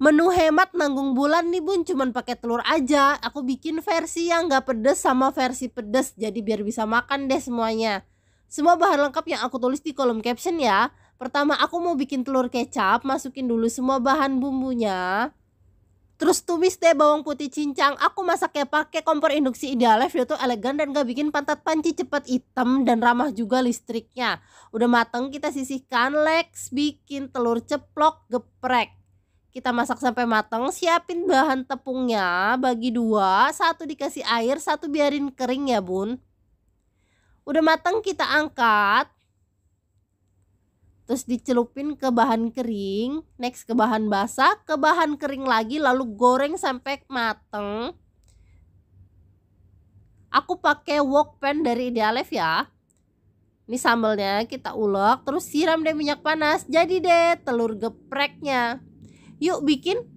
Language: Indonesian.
menu hemat nanggung bulan nih bun cuman pakai telur aja aku bikin versi yang gak pedes sama versi pedes jadi biar bisa makan deh semuanya semua bahan lengkap yang aku tulis di kolom caption ya pertama aku mau bikin telur kecap masukin dulu semua bahan bumbunya Terus tumis deh bawang putih cincang. Aku masaknya pakai kompor induksi Idealife yaitu elegan dan gak bikin pantat panci cepet hitam dan ramah juga listriknya. Udah mateng kita sisihkan Lex bikin telur ceplok geprek kita masak sampai matang siapin bahan tepungnya bagi dua satu dikasih air satu biarin kering ya bun udah matang kita angkat terus dicelupin ke bahan kering next ke bahan basah ke bahan kering lagi lalu goreng sampai mateng aku pakai wok pan dari Idealef ya ini sambalnya kita ulek terus siram deh minyak panas jadi deh telur gepreknya Yuk bikin